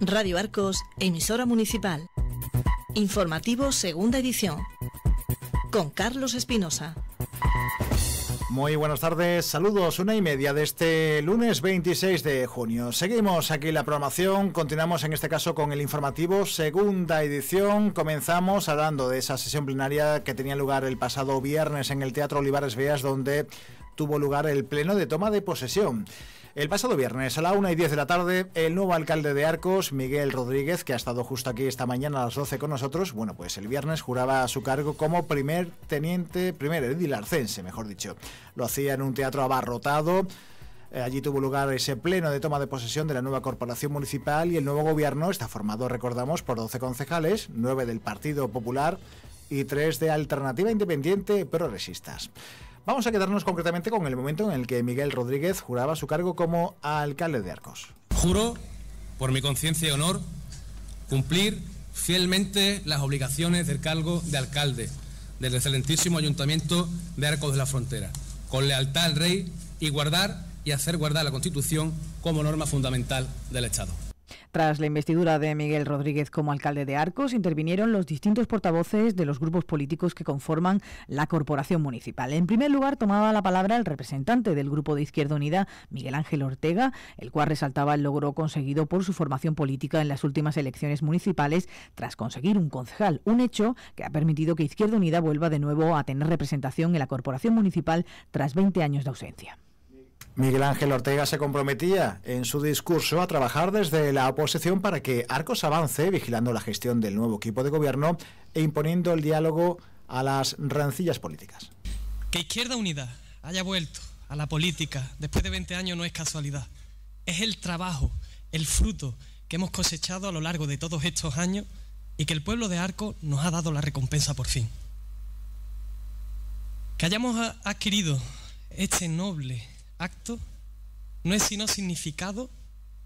Radio Arcos, emisora municipal. Informativo segunda edición. Con Carlos Espinosa. Muy buenas tardes, saludos, una y media de este lunes 26 de junio. Seguimos aquí la programación, continuamos en este caso con el informativo, segunda edición. Comenzamos hablando de esa sesión plenaria que tenía lugar el pasado viernes en el Teatro Olivares Veas, donde tuvo lugar el pleno de toma de posesión. El pasado viernes a la 1 y 10 de la tarde, el nuevo alcalde de Arcos, Miguel Rodríguez, que ha estado justo aquí esta mañana a las 12 con nosotros, bueno, pues el viernes juraba su cargo como primer teniente, primer edil arcense, mejor dicho. Lo hacía en un teatro abarrotado. Eh, allí tuvo lugar ese pleno de toma de posesión de la nueva corporación municipal y el nuevo gobierno está formado, recordamos, por 12 concejales, 9 del Partido Popular, y tres de Alternativa Independiente Progresistas. Vamos a quedarnos concretamente con el momento en el que Miguel Rodríguez juraba su cargo como alcalde de Arcos. Juro, por mi conciencia y honor, cumplir fielmente las obligaciones del cargo de alcalde del excelentísimo ayuntamiento de Arcos de la Frontera, con lealtad al rey y guardar y hacer guardar la Constitución como norma fundamental del Estado. Tras la investidura de Miguel Rodríguez como alcalde de Arcos, intervinieron los distintos portavoces de los grupos políticos que conforman la corporación municipal. En primer lugar, tomaba la palabra el representante del grupo de Izquierda Unida, Miguel Ángel Ortega, el cual resaltaba el logro conseguido por su formación política en las últimas elecciones municipales tras conseguir un concejal, un hecho que ha permitido que Izquierda Unida vuelva de nuevo a tener representación en la corporación municipal tras 20 años de ausencia. Miguel Ángel Ortega se comprometía en su discurso a trabajar desde la oposición para que Arcos avance, vigilando la gestión del nuevo equipo de gobierno e imponiendo el diálogo a las rancillas políticas. Que Izquierda Unida haya vuelto a la política después de 20 años no es casualidad. Es el trabajo, el fruto que hemos cosechado a lo largo de todos estos años y que el pueblo de Arcos nos ha dado la recompensa por fin. Que hayamos adquirido este noble acto no es sino significado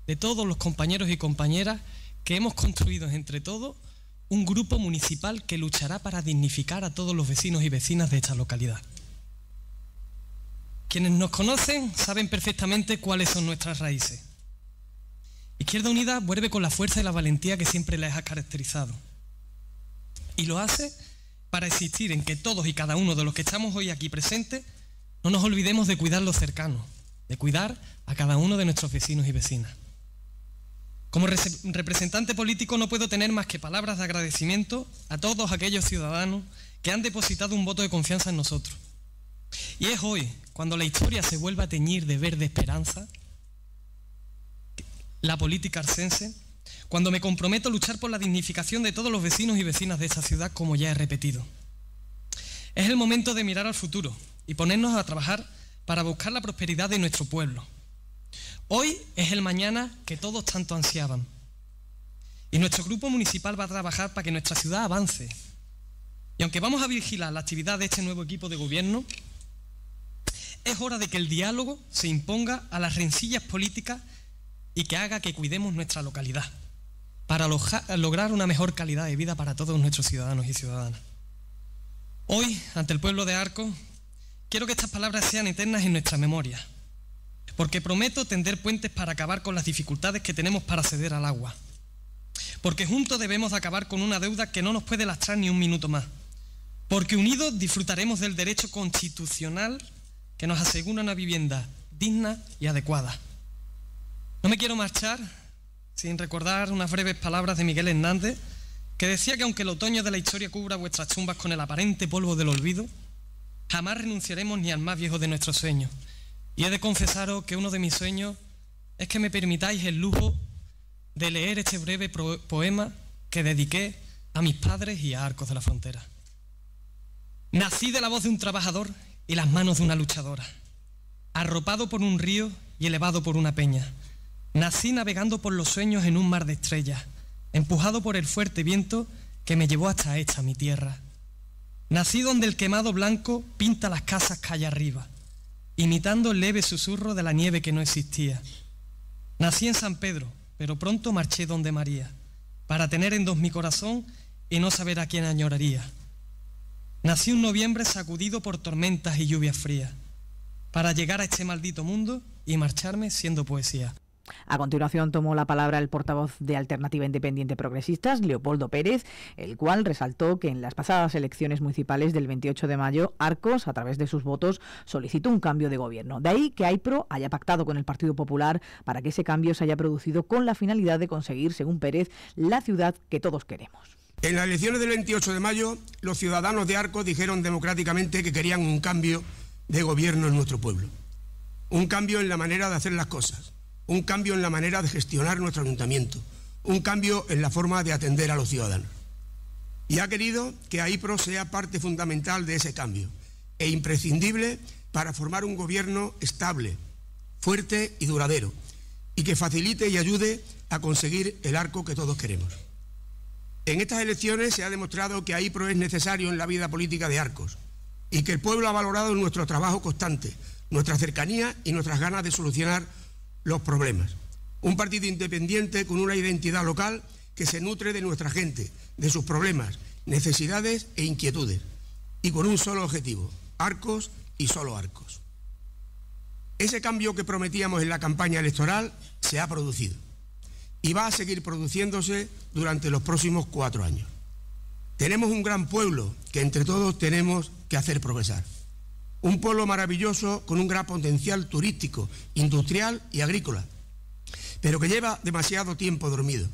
de todos los compañeros y compañeras que hemos construido entre todos un grupo municipal que luchará para dignificar a todos los vecinos y vecinas de esta localidad. Quienes nos conocen saben perfectamente cuáles son nuestras raíces. Izquierda Unida vuelve con la fuerza y la valentía que siempre les ha caracterizado. Y lo hace para insistir en que todos y cada uno de los que estamos hoy aquí presentes no nos olvidemos de cuidar lo cercano, de cuidar a cada uno de nuestros vecinos y vecinas. Como representante político no puedo tener más que palabras de agradecimiento a todos aquellos ciudadanos que han depositado un voto de confianza en nosotros. Y es hoy, cuando la historia se vuelva a teñir de verde esperanza, la política arsense, cuando me comprometo a luchar por la dignificación de todos los vecinos y vecinas de esa ciudad, como ya he repetido. Es el momento de mirar al futuro, y ponernos a trabajar para buscar la prosperidad de nuestro pueblo. Hoy es el mañana que todos tanto ansiaban. Y nuestro grupo municipal va a trabajar para que nuestra ciudad avance. Y aunque vamos a vigilar la actividad de este nuevo equipo de gobierno, es hora de que el diálogo se imponga a las rencillas políticas y que haga que cuidemos nuestra localidad para lograr una mejor calidad de vida para todos nuestros ciudadanos y ciudadanas. Hoy, ante el pueblo de Arco, Quiero que estas palabras sean eternas en nuestra memoria, porque prometo tender puentes para acabar con las dificultades que tenemos para acceder al agua, porque juntos debemos acabar con una deuda que no nos puede lastrar ni un minuto más, porque unidos disfrutaremos del derecho constitucional que nos asegura una vivienda digna y adecuada. No me quiero marchar sin recordar unas breves palabras de Miguel Hernández, que decía que aunque el otoño de la historia cubra vuestras tumbas con el aparente polvo del olvido, jamás renunciaremos ni al más viejo de nuestros sueños. Y he de confesaros que uno de mis sueños es que me permitáis el lujo de leer este breve poema que dediqué a mis padres y a Arcos de la Frontera. Nací de la voz de un trabajador y las manos de una luchadora, arropado por un río y elevado por una peña. Nací navegando por los sueños en un mar de estrellas, empujado por el fuerte viento que me llevó hasta esta, mi tierra. Nací donde el quemado blanco pinta las casas calle arriba, imitando el leve susurro de la nieve que no existía. Nací en San Pedro, pero pronto marché donde María, para tener en dos mi corazón y no saber a quién añoraría. Nací un noviembre sacudido por tormentas y lluvias frías, para llegar a este maldito mundo y marcharme siendo poesía. A continuación tomó la palabra el portavoz de Alternativa Independiente Progresistas, Leopoldo Pérez, el cual resaltó que en las pasadas elecciones municipales del 28 de mayo, Arcos, a través de sus votos, solicitó un cambio de gobierno. De ahí que AIPRO haya pactado con el Partido Popular para que ese cambio se haya producido con la finalidad de conseguir, según Pérez, la ciudad que todos queremos. En las elecciones del 28 de mayo, los ciudadanos de Arcos dijeron democráticamente que querían un cambio de gobierno en nuestro pueblo. Un cambio en la manera de hacer las cosas un cambio en la manera de gestionar nuestro ayuntamiento, un cambio en la forma de atender a los ciudadanos. Y ha querido que AIPRO sea parte fundamental de ese cambio e imprescindible para formar un gobierno estable, fuerte y duradero, y que facilite y ayude a conseguir el arco que todos queremos. En estas elecciones se ha demostrado que AIPRO es necesario en la vida política de Arcos y que el pueblo ha valorado nuestro trabajo constante, nuestra cercanía y nuestras ganas de solucionar los problemas. Un partido independiente con una identidad local que se nutre de nuestra gente, de sus problemas, necesidades e inquietudes. Y con un solo objetivo, arcos y solo arcos. Ese cambio que prometíamos en la campaña electoral se ha producido y va a seguir produciéndose durante los próximos cuatro años. Tenemos un gran pueblo que entre todos tenemos que hacer progresar un pueblo maravilloso con un gran potencial turístico, industrial y agrícola, pero que lleva demasiado tiempo dormido,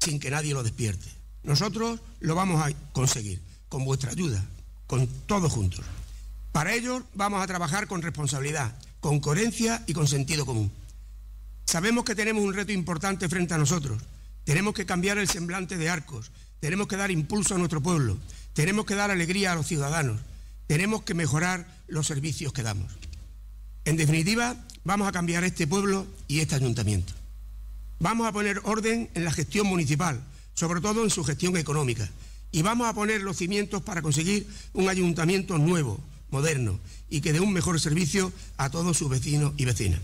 sin que nadie lo despierte. Nosotros lo vamos a conseguir, con vuestra ayuda, con todos juntos. Para ello vamos a trabajar con responsabilidad, con coherencia y con sentido común. Sabemos que tenemos un reto importante frente a nosotros. Tenemos que cambiar el semblante de Arcos, tenemos que dar impulso a nuestro pueblo, tenemos que dar alegría a los ciudadanos, tenemos que mejorar los servicios que damos. En definitiva, vamos a cambiar este pueblo y este ayuntamiento. Vamos a poner orden en la gestión municipal, sobre todo en su gestión económica, y vamos a poner los cimientos para conseguir un ayuntamiento nuevo, moderno, y que dé un mejor servicio a todos sus vecinos y vecinas.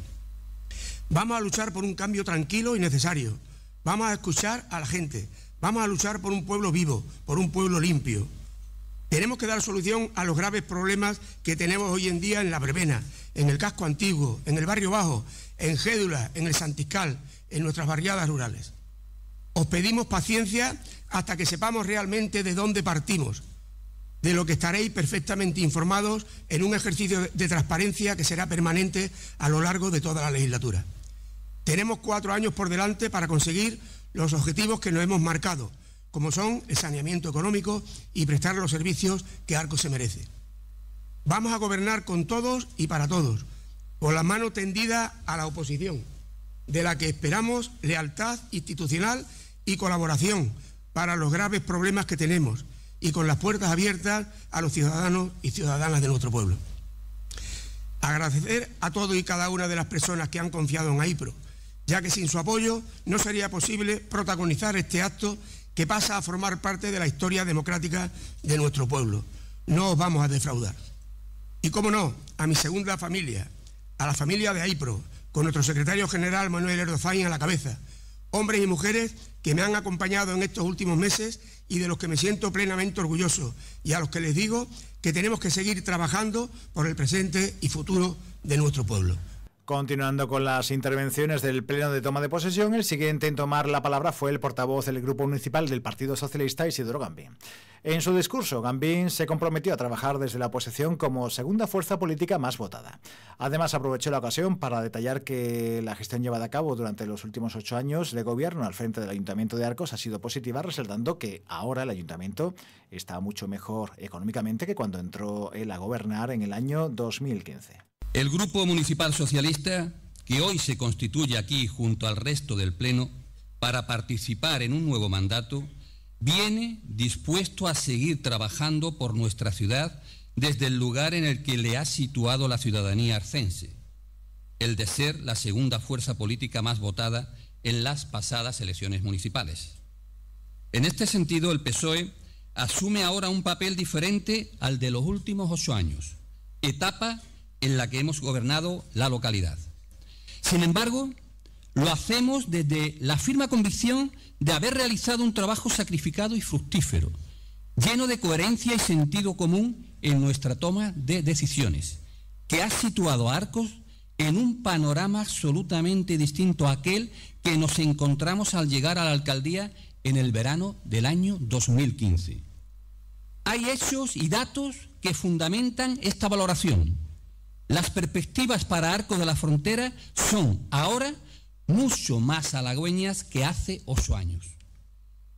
Vamos a luchar por un cambio tranquilo y necesario. Vamos a escuchar a la gente. Vamos a luchar por un pueblo vivo, por un pueblo limpio, tenemos que dar solución a los graves problemas que tenemos hoy en día en la Brevena, en el casco antiguo, en el barrio bajo, en Gédula, en el Santiscal, en nuestras barriadas rurales. Os pedimos paciencia hasta que sepamos realmente de dónde partimos, de lo que estaréis perfectamente informados en un ejercicio de transparencia que será permanente a lo largo de toda la legislatura. Tenemos cuatro años por delante para conseguir los objetivos que nos hemos marcado como son el saneamiento económico y prestar los servicios que Arco se merece. Vamos a gobernar con todos y para todos, con la mano tendida a la oposición, de la que esperamos lealtad institucional y colaboración para los graves problemas que tenemos y con las puertas abiertas a los ciudadanos y ciudadanas de nuestro pueblo. Agradecer a todos y cada una de las personas que han confiado en AIPRO, ya que sin su apoyo no sería posible protagonizar este acto que pasa a formar parte de la historia democrática de nuestro pueblo. No os vamos a defraudar. Y cómo no, a mi segunda familia, a la familia de AIPRO, con nuestro secretario general Manuel Erdozain a la cabeza, hombres y mujeres que me han acompañado en estos últimos meses y de los que me siento plenamente orgulloso y a los que les digo que tenemos que seguir trabajando por el presente y futuro de nuestro pueblo. Continuando con las intervenciones del Pleno de Toma de Posesión, el siguiente en tomar la palabra fue el portavoz del Grupo Municipal del Partido Socialista, Isidoro Gambín. En su discurso, Gambín se comprometió a trabajar desde la oposición como segunda fuerza política más votada. Además, aprovechó la ocasión para detallar que la gestión llevada a cabo durante los últimos ocho años de gobierno al frente del Ayuntamiento de Arcos ha sido positiva, resaltando que ahora el Ayuntamiento está mucho mejor económicamente que cuando entró él a gobernar en el año 2015. El Grupo Municipal Socialista, que hoy se constituye aquí junto al resto del Pleno para participar en un nuevo mandato, viene dispuesto a seguir trabajando por nuestra ciudad desde el lugar en el que le ha situado la ciudadanía arcense, el de ser la segunda fuerza política más votada en las pasadas elecciones municipales. En este sentido, el PSOE asume ahora un papel diferente al de los últimos ocho años, etapa en la que hemos gobernado la localidad. Sin embargo, lo hacemos desde la firma convicción de haber realizado un trabajo sacrificado y fructífero, lleno de coherencia y sentido común en nuestra toma de decisiones, que ha situado a Arcos en un panorama absolutamente distinto a aquel que nos encontramos al llegar a la alcaldía en el verano del año 2015. Hay hechos y datos que fundamentan esta valoración las perspectivas para Arco de la Frontera son ahora mucho más halagüeñas que hace ocho años.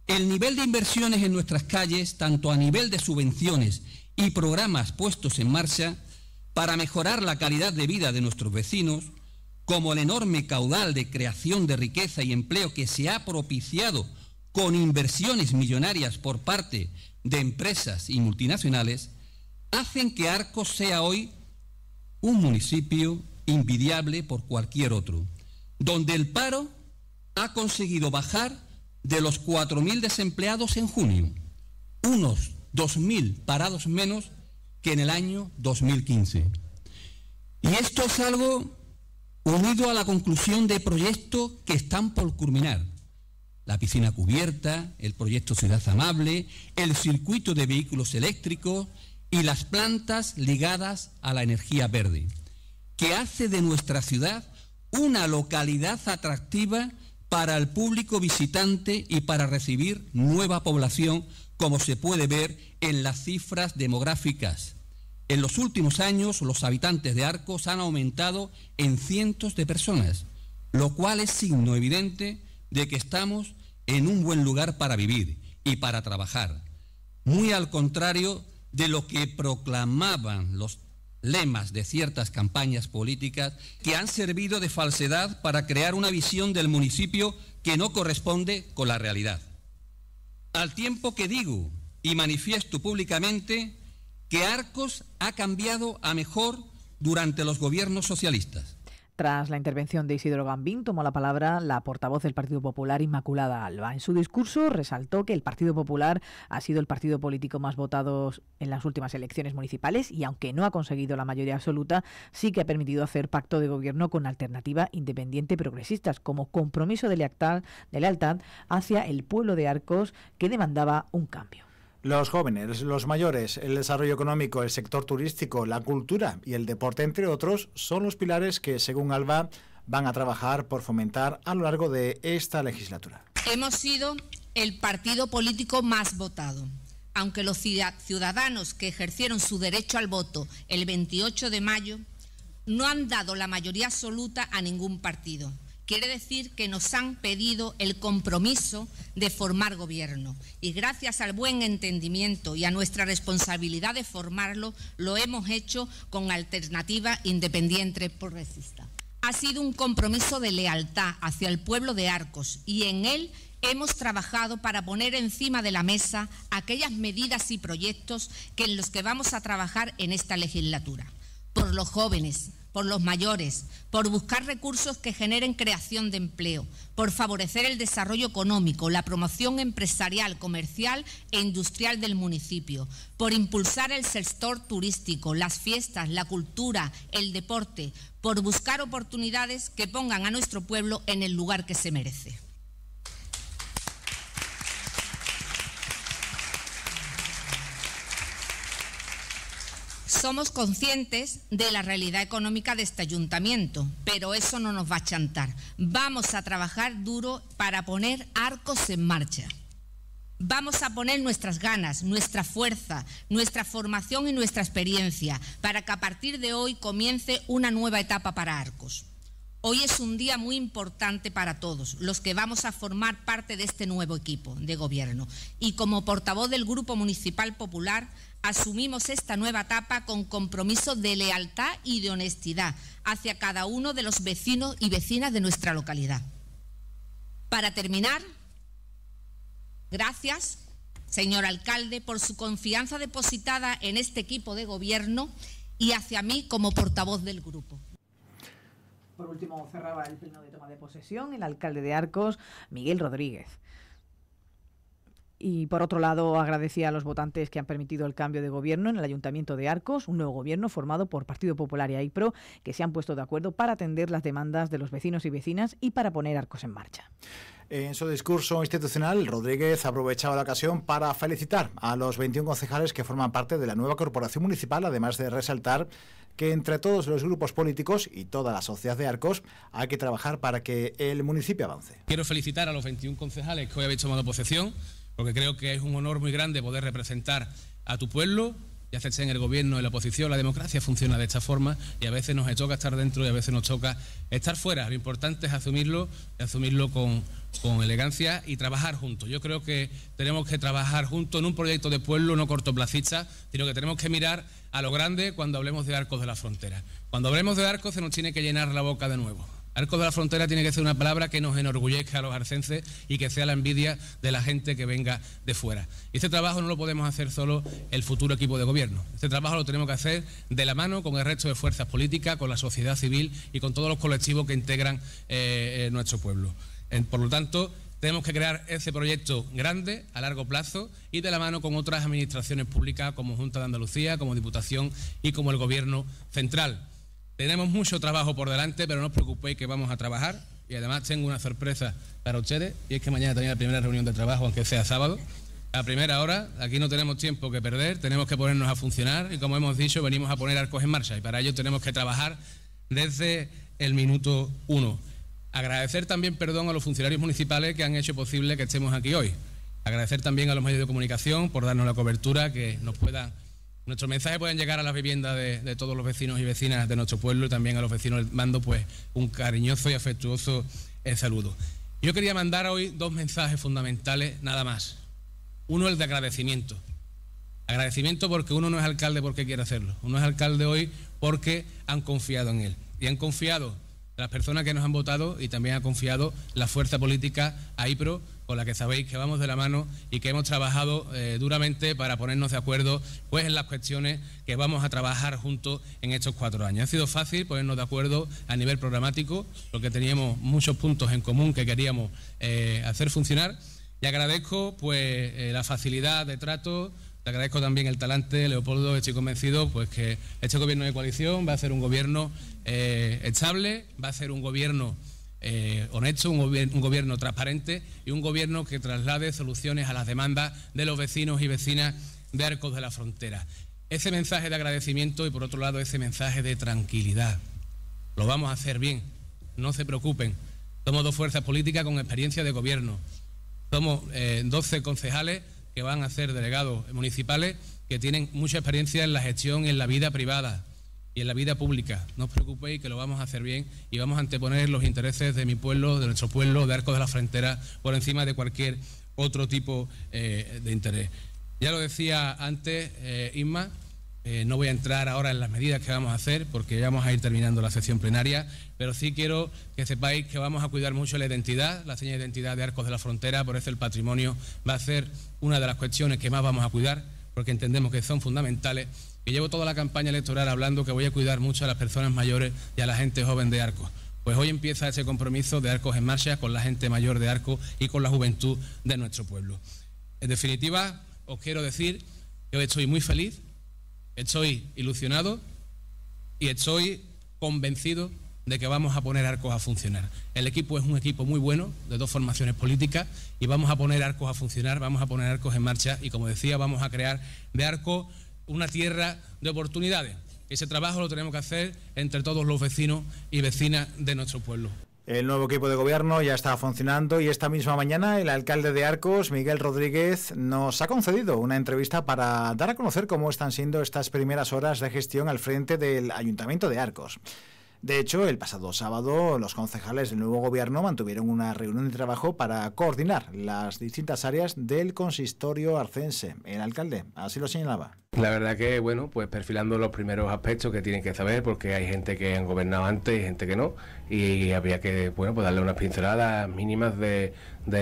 El nivel de inversiones en nuestras calles, tanto a nivel de subvenciones y programas puestos en marcha para mejorar la calidad de vida de nuestros vecinos, como el enorme caudal de creación de riqueza y empleo que se ha propiciado con inversiones millonarias por parte de empresas y multinacionales, hacen que Arco sea hoy un municipio invidiable por cualquier otro, donde el paro ha conseguido bajar de los 4.000 desempleados en junio, unos 2.000 parados menos que en el año 2015. Y esto es algo unido a la conclusión de proyectos que están por culminar. La piscina cubierta, el proyecto Ciudad Amable, el circuito de vehículos eléctricos, y las plantas ligadas a la energía verde, que hace de nuestra ciudad una localidad atractiva para el público visitante y para recibir nueva población, como se puede ver en las cifras demográficas. En los últimos años, los habitantes de Arcos han aumentado en cientos de personas, lo cual es signo evidente de que estamos en un buen lugar para vivir y para trabajar. Muy al contrario de lo que proclamaban los lemas de ciertas campañas políticas que han servido de falsedad para crear una visión del municipio que no corresponde con la realidad. Al tiempo que digo y manifiesto públicamente que Arcos ha cambiado a mejor durante los gobiernos socialistas. Tras la intervención de Isidro Gambín, tomó la palabra la portavoz del Partido Popular, Inmaculada Alba. En su discurso resaltó que el Partido Popular ha sido el partido político más votado en las últimas elecciones municipales y, aunque no ha conseguido la mayoría absoluta, sí que ha permitido hacer pacto de gobierno con Alternativa Independiente Progresistas como compromiso de lealtad, de lealtad hacia el pueblo de Arcos que demandaba un cambio. Los jóvenes, los mayores, el desarrollo económico, el sector turístico, la cultura y el deporte, entre otros, son los pilares que, según Alba, van a trabajar por fomentar a lo largo de esta legislatura. Hemos sido el partido político más votado. Aunque los ciudadanos que ejercieron su derecho al voto el 28 de mayo no han dado la mayoría absoluta a ningún partido. Quiere decir que nos han pedido el compromiso de formar gobierno y gracias al buen entendimiento y a nuestra responsabilidad de formarlo, lo hemos hecho con alternativa independiente progresista. Ha sido un compromiso de lealtad hacia el pueblo de Arcos y en él hemos trabajado para poner encima de la mesa aquellas medidas y proyectos que en los que vamos a trabajar en esta legislatura. Por los jóvenes, por los mayores, por buscar recursos que generen creación de empleo, por favorecer el desarrollo económico, la promoción empresarial, comercial e industrial del municipio, por impulsar el sector turístico, las fiestas, la cultura, el deporte, por buscar oportunidades que pongan a nuestro pueblo en el lugar que se merece. Somos conscientes de la realidad económica de este ayuntamiento, pero eso no nos va a chantar. Vamos a trabajar duro para poner arcos en marcha. Vamos a poner nuestras ganas, nuestra fuerza, nuestra formación y nuestra experiencia para que a partir de hoy comience una nueva etapa para Arcos. Hoy es un día muy importante para todos, los que vamos a formar parte de este nuevo equipo de gobierno. Y como portavoz del Grupo Municipal Popular, asumimos esta nueva etapa con compromiso de lealtad y de honestidad hacia cada uno de los vecinos y vecinas de nuestra localidad. Para terminar, gracias, señor alcalde, por su confianza depositada en este equipo de gobierno y hacia mí como portavoz del grupo. Por último, cerraba el pleno de toma de posesión el alcalde de Arcos, Miguel Rodríguez. Y por otro lado, agradecía a los votantes que han permitido el cambio de gobierno en el Ayuntamiento de Arcos, un nuevo gobierno formado por Partido Popular y AIPRO, que se han puesto de acuerdo para atender las demandas de los vecinos y vecinas y para poner Arcos en marcha. En su discurso institucional, Rodríguez aprovechaba la ocasión para felicitar a los 21 concejales que forman parte de la nueva corporación municipal, además de resaltar que entre todos los grupos políticos y toda la sociedad de Arcos hay que trabajar para que el municipio avance. Quiero felicitar a los 21 concejales que hoy habéis tomado posesión, porque creo que es un honor muy grande poder representar a tu pueblo, ya sea en el gobierno, en la oposición, la democracia funciona de esta forma y a veces nos toca estar dentro y a veces nos toca estar fuera. Lo importante es asumirlo, asumirlo con, con elegancia y trabajar juntos. Yo creo que tenemos que trabajar juntos en un proyecto de pueblo no cortoplacista, sino que tenemos que mirar a lo grande cuando hablemos de arcos de la frontera. Cuando hablemos de arcos se nos tiene que llenar la boca de nuevo. Arco de la Frontera tiene que ser una palabra que nos enorgullezca a los arcenses y que sea la envidia de la gente que venga de fuera. Este trabajo no lo podemos hacer solo el futuro equipo de gobierno. Este trabajo lo tenemos que hacer de la mano con el resto de fuerzas políticas, con la sociedad civil y con todos los colectivos que integran eh, eh, nuestro pueblo. Por lo tanto, tenemos que crear ese proyecto grande a largo plazo y de la mano con otras administraciones públicas como Junta de Andalucía, como Diputación y como el Gobierno Central. Tenemos mucho trabajo por delante, pero no os preocupéis que vamos a trabajar. Y además tengo una sorpresa para ustedes, y es que mañana también la primera reunión de trabajo, aunque sea sábado. La primera hora, aquí no tenemos tiempo que perder, tenemos que ponernos a funcionar y como hemos dicho, venimos a poner arcos en marcha y para ello tenemos que trabajar desde el minuto uno. Agradecer también perdón a los funcionarios municipales que han hecho posible que estemos aquí hoy. Agradecer también a los medios de comunicación por darnos la cobertura que nos pueda Nuestros mensajes pueden llegar a las viviendas de, todos los vecinos y vecinas de nuestro pueblo y también a los vecinos mando, pues un cariñoso y afectuoso eh, saludo. Yo quería mandar hoy dos mensajes fundamentales, nada más. Uno, el de agradecimiento. Agradecimiento porque uno no es alcalde porque quiere hacerlo. Uno es alcalde hoy porque han confiado en él. Y han confiado las personas que nos han votado y también ha confiado la fuerza política a IPRO con la que sabéis que vamos de la mano y que hemos trabajado eh, duramente para ponernos de acuerdo pues en las cuestiones que vamos a trabajar juntos en estos cuatro años. Ha sido fácil ponernos de acuerdo a nivel programático, porque teníamos muchos puntos en común que queríamos eh, hacer funcionar. Y agradezco pues eh, la facilidad de trato, le agradezco también el talante, Leopoldo, estoy convencido pues que este gobierno de coalición va a ser un gobierno estable, va a ser un gobierno eh, honesto, un, gobierno transparente y un gobierno que traslade soluciones a las demandas de los vecinos y vecinas de Arcos de la Frontera. Ese mensaje de agradecimiento y por otro lado ese mensaje de tranquilidad. Lo vamos a hacer bien, no se preocupen. Somos dos fuerzas políticas con experiencia de gobierno. Somos 12 eh, concejales que van a ser delegados municipales que tienen mucha experiencia en la gestión en la vida privada y en la vida pública. No os preocupéis que lo vamos a hacer bien y vamos a anteponer los intereses de mi pueblo, de nuestro pueblo, de Arcos de la Frontera, por encima de cualquier otro tipo eh, de interés. Ya lo decía antes eh, eh, no voy a entrar ahora en las medidas que vamos a hacer porque ya vamos a ir terminando la sesión plenaria, pero sí quiero que sepáis que vamos a cuidar mucho la identidad, la señal de identidad de Arcos de la Frontera, por eso el patrimonio va a ser una de las cuestiones que más vamos a cuidar porque entendemos que son fundamentales que llevo toda la campaña electoral hablando que voy a cuidar mucho a las personas mayores y a la gente joven de Arcos. Pues hoy empieza ese compromiso de Arcos en Marcha con la gente mayor de Arcos y con la juventud de nuestro pueblo. En definitiva, os quiero decir que hoy estoy muy feliz, estoy ilusionado y estoy convencido de que vamos a poner Arcos a funcionar. El equipo es un equipo muy bueno, de dos formaciones políticas, y vamos a poner Arcos a funcionar, vamos a poner Arcos en marcha y, como decía, vamos a crear de Arcos una tierra de oportunidades. Ese trabajo lo tenemos que hacer entre todos los vecinos y vecinas de nuestro pueblo. El nuevo equipo de gobierno ya está funcionando y esta misma mañana el alcalde de Arcos, Miguel Rodríguez, nos ha concedido una entrevista para dar a conocer cómo están siendo estas primeras horas de gestión al frente del Ayuntamiento de Arcos. De hecho, el pasado sábado los concejales del nuevo gobierno mantuvieron una reunión de trabajo para coordinar las distintas áreas del consistorio arcense. El alcalde así lo señalaba. La verdad que, bueno, pues perfilando los primeros aspectos que tienen que saber, porque hay gente que han gobernado antes y gente que no, y había que, bueno, pues darle unas pinceladas mínimas de,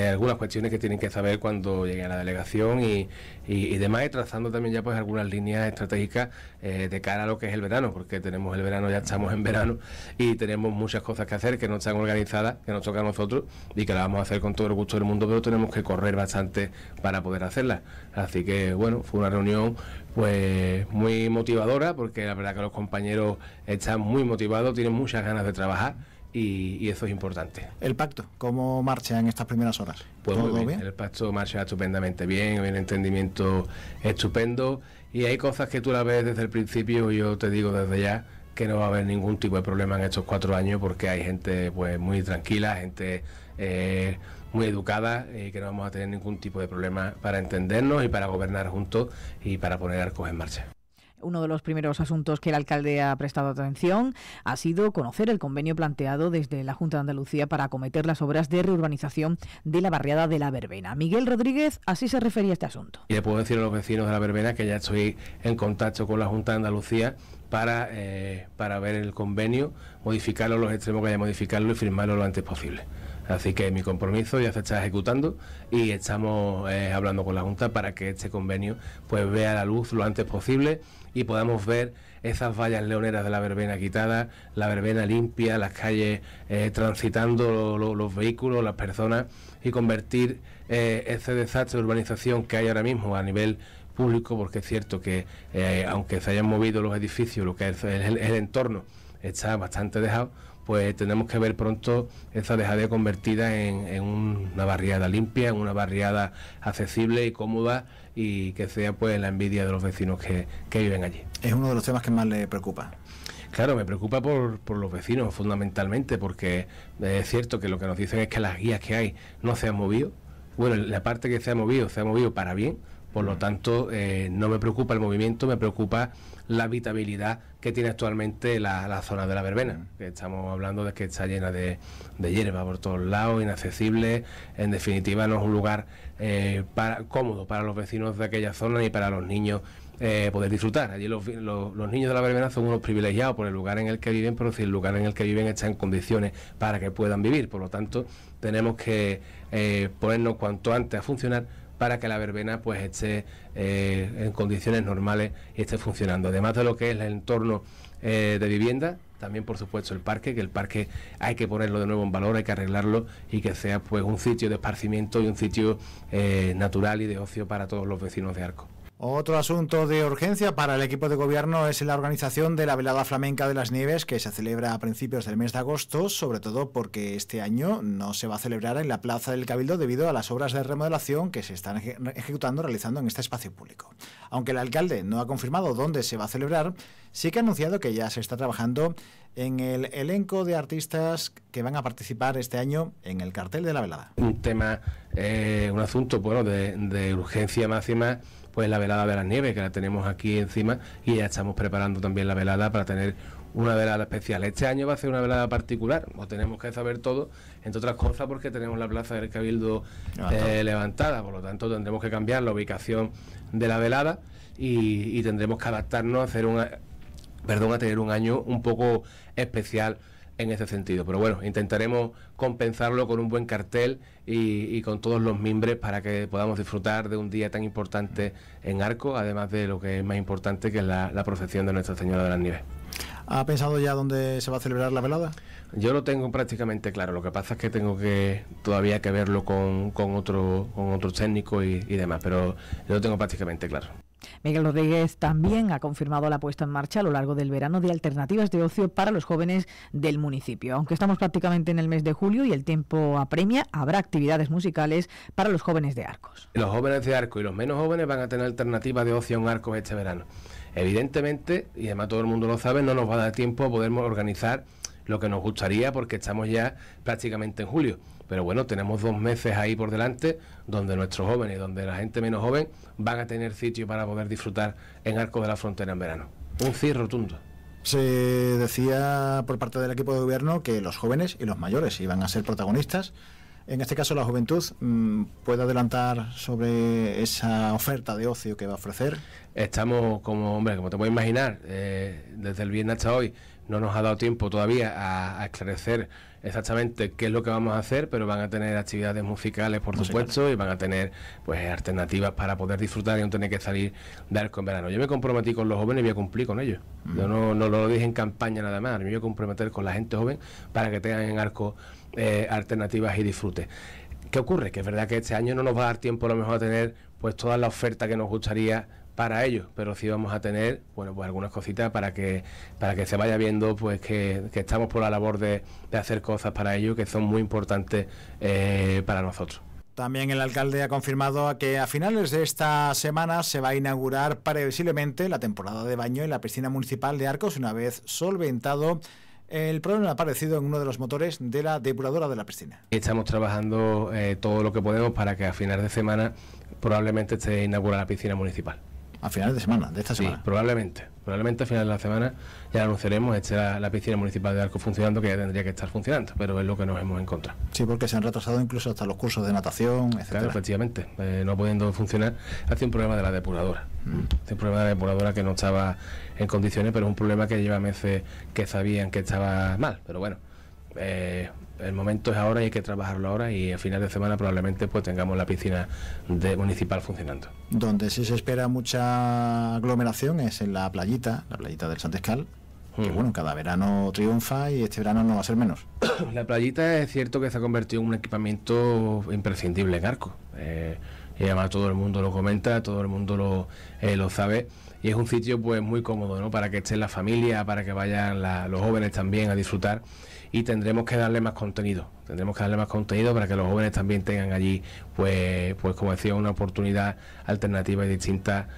algunas cuestiones que tienen que saber cuando llegue a la delegación y, demás, y trazando también ya pues algunas líneas estratégicas eh, de cara a lo que es el verano, porque tenemos el verano, ya estamos en verano, y tenemos muchas cosas que hacer que no están organizadas, que nos toca a nosotros, y que las vamos a hacer con todo el gusto del mundo, pero tenemos que correr bastante para poder hacerlas. Así que, bueno, fue una reunión pues muy motivadora, porque la verdad que los compañeros están muy motivados, tienen muchas ganas de trabajar. Y, eso es importante. ¿El pacto? ¿Cómo marcha en estas primeras horas? Pues bien. El pacto marcha estupendamente bien, hay un entendimiento estupendo y hay cosas que tú la ves desde el principio, yo te digo desde ya que no va a haber ningún tipo de problema en estos cuatro años porque hay gente pues muy tranquila, gente eh, muy educada, y eh, que no vamos a tener ningún tipo de problema para entendernos y para gobernar juntos y para poner arcos en marcha. Uno de los primeros asuntos que el alcalde ha prestado atención ha sido conocer el convenio planteado desde la Junta de Andalucía para acometer las obras de reurbanización de la barriada de la Verbena. Miguel Rodríguez así se refería a este asunto. Y le puedo decir a los vecinos de la Verbena que ya estoy en contacto con la Junta de Andalucía para, eh, ver el convenio, modificarlo los extremos que haya modificarlo y firmarlo lo antes posible. Así que mi compromiso ya se está ejecutando y estamos eh, hablando con la Junta para que este convenio pues vea la luz lo antes posible y podamos ver esas vallas leoneras de la verbena quitadas, la verbena limpia, las calles eh, transitando los vehículos, las personas y convertir eh, ese desastre de urbanización que hay ahora mismo a nivel público, porque es cierto que aunque se hayan movido los edificios, lo que es el entorno está bastante dejado, pues tenemos que ver pronto esa dejadez convertida en, una barriada limpia, en una barriada accesible y cómoda y que sea pues la envidia de los vecinos que, viven allí. Es uno de los temas que más le preocupa. Claro, me preocupa por, los vecinos fundamentalmente, porque eh, es cierto que lo que nos dicen es que las guías que hay no se han movido. Bueno, la parte que se ha movido, se ha movido para bien, por lo mm. tanto, eh, no me preocupa el movimiento, me preocupa la habitabilidad que tiene actualmente la, zona de la verbena, mm. que estamos hablando de que está llena de, de hierba por todos lados, inaccesible, en definitiva no es un lugar eh, cómodo para los vecinos de aquella zona ni para los niños eh, poder disfrutar. Allí los, niños de la verbena son unos privilegiados por el lugar en el que viven, pero si el lugar en el que viven está en condiciones para que puedan vivir, por lo tanto tenemos que eh, ponernos cuanto antes a funcionar para que la verbena pues esté eh, en condiciones normales y esté funcionando. Además de lo que es el entorno eh, de vivienda, también por supuesto el parque, que el parque hay que ponerlo de nuevo en valor, hay que arreglarlo y que sea pues un sitio de esparcimiento y un sitio eh, natural y de ocio para todos los vecinos de Arco. Otro asunto de urgencia para el equipo de gobierno es la organización de la Velada Flamenca de las Nieves que se celebra a principios del mes de agosto, sobre todo porque este año no se va a celebrar en la Plaza del Cabildo debido a las obras de remodelación que se están ejecutando, realizando en este espacio público. Aunque el alcalde no ha confirmado dónde se va a celebrar, sí que ha anunciado que ya se está trabajando en el elenco de artistas que van a participar este año en el cartel de la velada. Un tema, eh, un asunto bueno, de urgencia máxima pues la velada de las nieves, que la tenemos aquí encima y ya estamos preparando también la velada para tener una velada especial. Este año va a ser una velada particular, lo tenemos que saber todo, entre otras cosas porque tenemos la plaza del Cabildo ah, eh, levantada, por lo tanto tendremos que cambiar la ubicación de la velada y, tendremos que adaptarnos a hacer una, perdón, a tener un año un poco especial en ese sentido. Pero bueno, intentaremos compensarlo con un buen cartel y, con todos los mimbres para que podamos disfrutar de un día tan importante en Arco, además de lo que es más importante que es la, la procesión de Nuestra Señora de las Nieves. ¿Ha pensado ya dónde se va a celebrar la velada? Yo lo tengo prácticamente claro, lo que pasa es que tengo que todavía que verlo con, otro, con otros técnicos y, y demás, pero yo lo tengo prácticamente claro. Miguel Rodríguez también ha confirmado la puesta en marcha a lo largo del verano de alternativas de ocio para los jóvenes del municipio. Aunque estamos prácticamente en el mes de julio y el tiempo apremia, habrá actividades musicales para los jóvenes de Arcos. Los jóvenes de Arcos y los menos jóvenes van a tener alternativas de ocio en Arcos este verano. Evidentemente, y además todo el mundo lo sabe, no nos va a dar tiempo a poder organizar lo que nos gustaría porque estamos ya prácticamente en julio. Pero bueno, tenemos dos meses ahí por delante donde nuestros jóvenes, y donde la gente menos joven van a tener sitio para poder disfrutar en Arco de la Frontera en verano. Un CIR rotundo. Se decía por parte del equipo de gobierno que los jóvenes y los mayores iban a ser protagonistas. En este caso, la juventud mm, puede adelantar sobre esa oferta de ocio que va a ofrecer. Estamos, como hombre, como te puedes imaginar, eh, desde el viernes hasta hoy, no nos ha dado tiempo todavía a, esclarecer exactamente qué es lo que vamos a hacer, pero van a tener actividades musicales, por supuesto, y van a tener pues alternativas para poder disfrutar y no tener que salir de arco en verano. Yo me comprometí con los jóvenes y voy a cumplir con ellos. Yo no, no, lo dije en campaña nada más, me voy a comprometer con la gente joven para que tengan en arco eh, alternativas y disfrute. ¿Qué ocurre? Que es verdad que este año no nos va a dar tiempo a lo mejor a tener pues toda la oferta que nos gustaría para ellos, pero sí vamos a tener, bueno, pues algunas cositas para que para que se vaya viendo, pues que, estamos por la labor de, hacer cosas para ellos que son muy importantes eh, para nosotros. También el alcalde ha confirmado que a finales de esta semana se va a inaugurar previsiblemente la temporada de baño en la piscina municipal de Arcos una vez solventado el problema ha aparecido en uno de los motores de la depuradora de la piscina. Estamos trabajando eh, todo lo que podemos para que a final de semana probablemente se inaugure la piscina municipal a finales de semana, de esta semana. probablemente. Probablemente a finales de la semana ya anunciaremos, esté la, piscina municipal de Arco funcionando, que ya tendría que estar funcionando, pero es lo que nos hemos encontrado. Sí, porque se han retrasado incluso hasta los cursos de natación, etc. Claro, efectivamente, eh, no pudiendo funcionar, hace un problema de la depuradora. Mm. Hace un problema de la depuradora que no estaba en condiciones, pero es un problema que lleva meses que sabían que estaba mal, pero bueno. Eh, el momento es ahora y hay que trabajarlo ahora y a final de semana probablemente pues tengamos la piscina de municipal funcionando. Donde sí se espera mucha aglomeración es en la playita, la playita del Santescal, que mm. bueno, cada verano triunfa y este verano no va a ser menos. La playita es cierto que se ha convertido en un equipamiento imprescindible en arco. Eh, y además todo el mundo lo comenta, todo el mundo lo, eh, lo sabe. Y es un sitio pues muy cómodo, ¿no? Para que esté la familia, para que vayan los jóvenes también a disfrutar y tendremos que darle más contenido. Tendremos que darle más contenido para que los jóvenes también tengan allí, pues, pues como decía, una oportunidad alternativa y distinta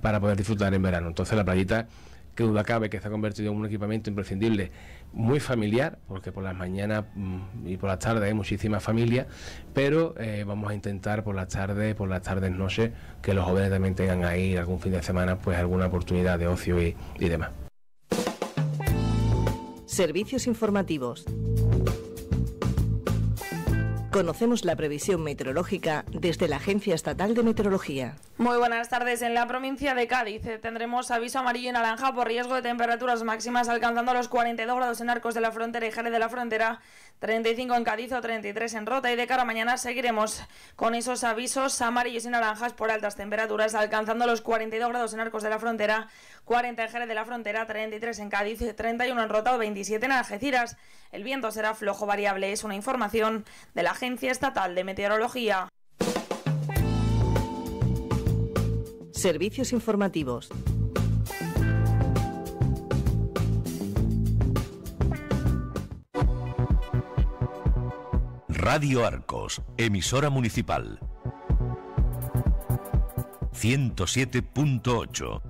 para poder disfrutar en verano. Entonces la playita que duda cabe que se ha convertido en un equipamiento imprescindible, muy familiar, porque por las mañanas mm, y por las tardes hay muchísima familia, pero eh, vamos a intentar por las tardes, por las tardes noche... que los jóvenes también tengan ahí algún fin de semana, pues alguna oportunidad de ocio y demás. Servicios informativos. Conocemos la previsión meteorológica desde la Agencia Estatal de Meteorología. Muy buenas tardes. En la provincia de Cádiz eh, tendremos aviso amarillo y naranja por riesgo de temperaturas máximas alcanzando los 42 grados en Arcos de la Frontera y Jerez de la Frontera, 35 en Cádiz o 33 en Rota. Y de cara a mañana seguiremos con esos avisos amarillos y naranjas por altas temperaturas alcanzando los 42 grados en Arcos de la Frontera, 40 en Jerez de la Frontera, 33 en Cádiz, 31 en Rota o 27 en Algeciras. El viento será flojo variable. Es una información de la Agencia Agencia Estatal de Meteorología. Servicios informativos. Radio Arcos, emisora municipal. 107.8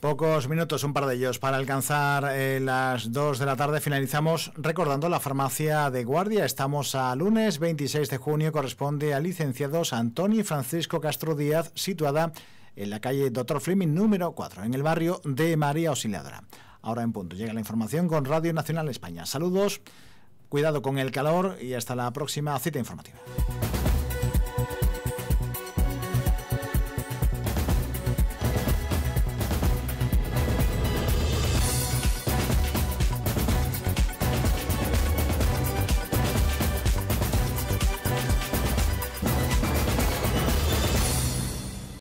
Pocos minutos, un par de ellos. Para alcanzar eh, las 2 de la tarde finalizamos recordando la farmacia de guardia. Estamos a lunes 26 de junio, corresponde a licenciados Antonio y Francisco Castro Díaz, situada en la calle Doctor Fleming número 4, en el barrio de María Auxiliadora. Ahora en punto llega la información con Radio Nacional España. Saludos, cuidado con el calor y hasta la próxima cita informativa.